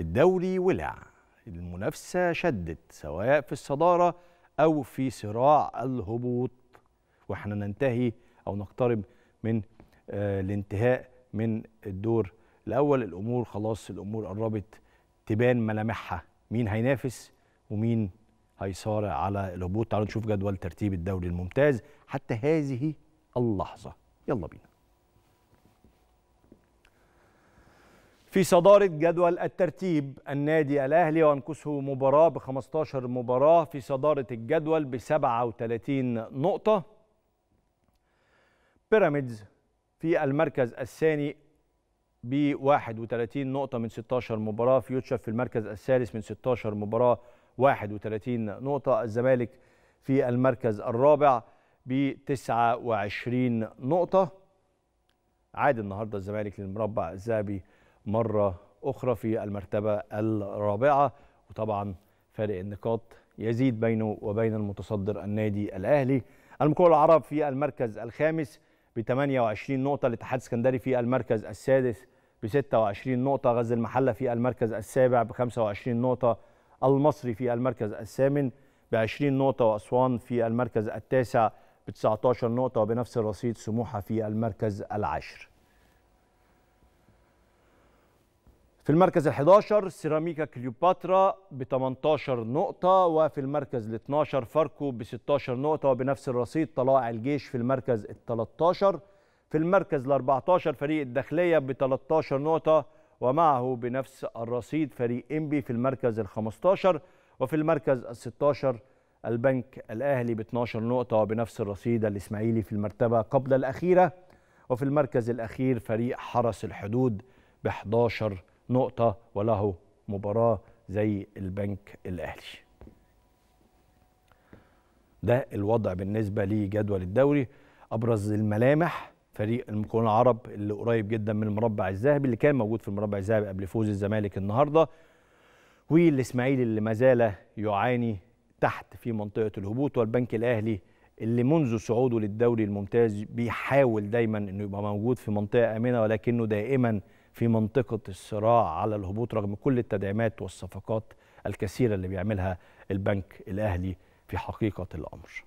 الدوري ولع المنافسة شدت سواء في الصدارة أو في صراع الهبوط وإحنا ننتهي أو نقترب من آه، الانتهاء من الدور الأول الأمور خلاص الأمور قربت تبان ملامحها مين هينافس ومين هيصارع على الهبوط تعالوا نشوف جدول ترتيب الدوري الممتاز حتى هذه اللحظة يلا بينا في صدارة جدول الترتيب النادي الأهلي وانكسه مباراة ب 15 مباراة في صدارة الجدول ب 37 نقطة بيراميدز في المركز الثاني ب 31 نقطة من 16 مباراة فيوتشر في المركز الثالث من 16 مباراة 31 نقطة الزمالك في المركز الرابع ب 29 نقطة عاد النهارده الزمالك للمربع الذهبي مرة أخرى في المرتبة الرابعة وطبعا فارق النقاط يزيد بينه وبين المتصدر النادي الأهلي المقاول العرب في المركز الخامس ب 28 نقطة الاتحاد السكندري في المركز السادس ب 26 نقطة غزل المحلة في المركز السابع ب 25 نقطة المصري في المركز الثامن ب 20 نقطة وأسوان في المركز التاسع ب 19 نقطة وبنفس الرصيد سموحة في المركز العاشر في المركز ال 11 سيراميكا كليوباترا ب 18 نقطة وفي المركز ال 12 فاركو ب 16 نقطة وبنفس الرصيد طلائع الجيش في المركز ال 13 في المركز ال 14 فريق الداخلية ب 13 نقطة ومعه بنفس الرصيد فريق انبي في المركز ال 15 وفي المركز ال 16 البنك الأهلي ب 12 نقطة وبنفس الرصيد الإسماعيلي في المرتبة قبل الأخيرة وفي المركز الأخير فريق حرس الحدود ب 11 نقطة نقطة وله مباراة زي البنك الأهلي ده الوضع بالنسبة لجدول الدوري أبرز الملامح فريق المكون العرب اللي قريب جدا من المربع الذهبي اللي كان موجود في المربع الذهبي قبل فوز الزمالك النهارده والاسماعيلي اللي ما زال يعاني تحت في منطقه الهبوط والبنك الاهلي اللي منذ صعوده للدوري الممتاز بيحاول دايما انه يبقى موجود في منطقه امنه ولكنه دائما في منطقة الصراع على الهبوط رغم كل التدعيمات والصفقات الكثيرة اللي بيعملها البنك الأهلي في حقيقة الأمر